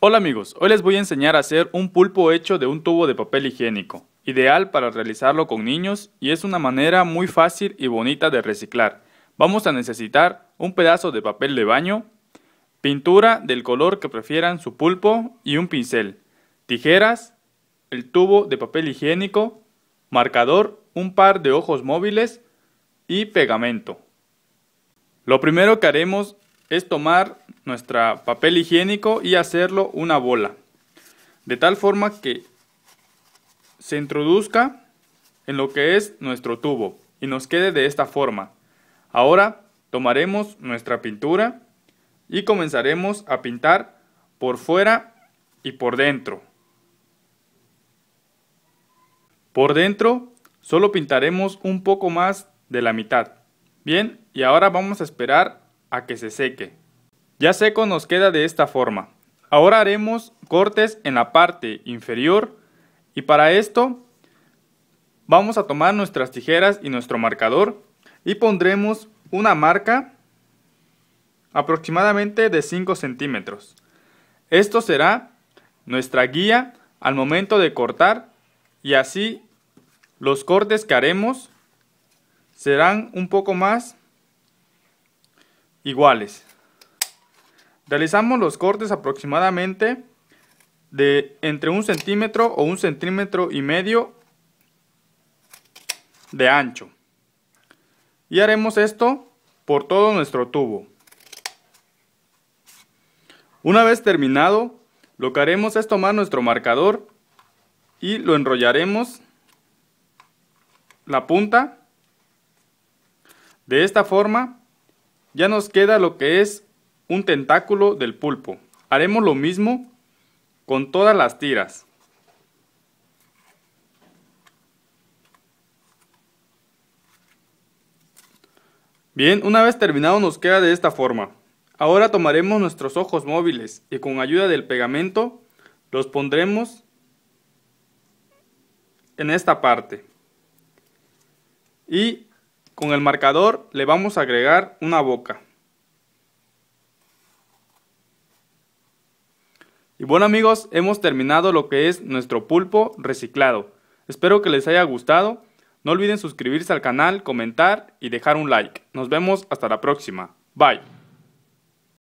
Hola amigos, hoy les voy a enseñar a hacer un pulpo hecho de un tubo de papel higiénico, ideal para realizarlo con niños y es una manera muy fácil y bonita de reciclar. Vamos a necesitar un pedazo de papel de baño, pintura del color que prefieran su pulpo y un pincel, tijeras, el tubo de papel higiénico, marcador, un par de ojos móviles y pegamento. Lo primero que haremos es tomar nuestro papel higiénico y hacerlo una bola, de tal forma que se introduzca en lo que es nuestro tubo y nos quede de esta forma. Ahora tomaremos nuestra pintura y comenzaremos a pintar por fuera y por dentro. Por dentro solo pintaremos un poco más de la mitad. Bien, y ahora vamos a esperar a que se seque. Ya seco nos queda de esta forma. Ahora haremos cortes en la parte inferior y para esto vamos a tomar nuestras tijeras y nuestro marcador y pondremos una marca aproximadamente de 5 centímetros. Esto será nuestra guía al momento de cortar y así los cortes que haremos serán un poco más iguales. Realizamos los cortes aproximadamente de entre un centímetro o un centímetro y medio de ancho. Y haremos esto por todo nuestro tubo. Una vez terminado, lo que haremos es tomar nuestro marcador y lo enrollaremos la punta. De esta forma ya nos queda lo que es un tentáculo del pulpo. Haremos lo mismo con todas las tiras. Bien, una vez terminado nos queda de esta forma. Ahora tomaremos nuestros ojos móviles y con ayuda del pegamento los pondremos en esta parte. Y con el marcador le vamos a agregar una boca. Y bueno amigos, hemos terminado lo que es nuestro pulpo reciclado. Espero que les haya gustado. No olviden suscribirse al canal, comentar y dejar un like. Nos vemos hasta la próxima. Bye.